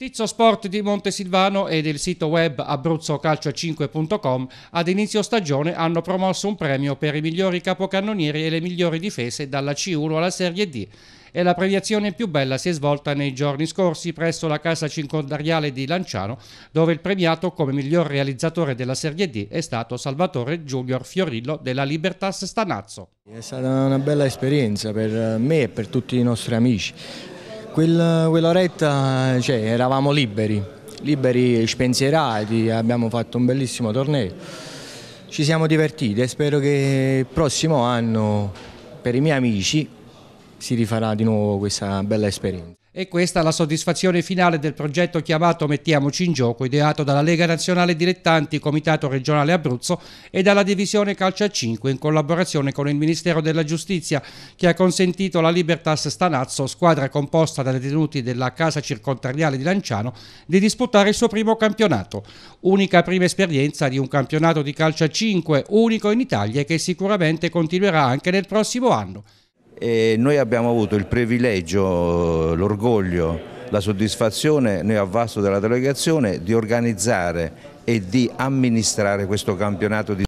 Tizio Sport di Montesilvano e del sito web abruzzocalcio5.com ad inizio stagione hanno promosso un premio per i migliori capocannonieri e le migliori difese dalla C1 alla Serie D e la premiazione più bella si è svolta nei giorni scorsi presso la casa circondariale di Lanciano dove il premiato come miglior realizzatore della Serie D è stato Salvatore Junior Fiorillo della Libertas Stanazzo. È stata una bella esperienza per me e per tutti i nostri amici quella, quell'oretta cioè, eravamo liberi, liberi e spensierati, abbiamo fatto un bellissimo torneo, ci siamo divertiti e spero che il prossimo anno per i miei amici si rifarà di nuovo questa bella esperienza e questa è la soddisfazione finale del progetto chiamato Mettiamoci in gioco, ideato dalla Lega Nazionale Dilettanti, Comitato Regionale Abruzzo e dalla Divisione Calcia 5 in collaborazione con il Ministero della Giustizia, che ha consentito la Libertas Stanazzo, squadra composta da detenuti della Casa Circontariale di Lanciano, di disputare il suo primo campionato. Unica prima esperienza di un campionato di calcia 5, unico in Italia e che sicuramente continuerà anche nel prossimo anno e noi abbiamo avuto il privilegio, l'orgoglio, la soddisfazione, noi a Vasto della delegazione, di organizzare e di amministrare questo campionato di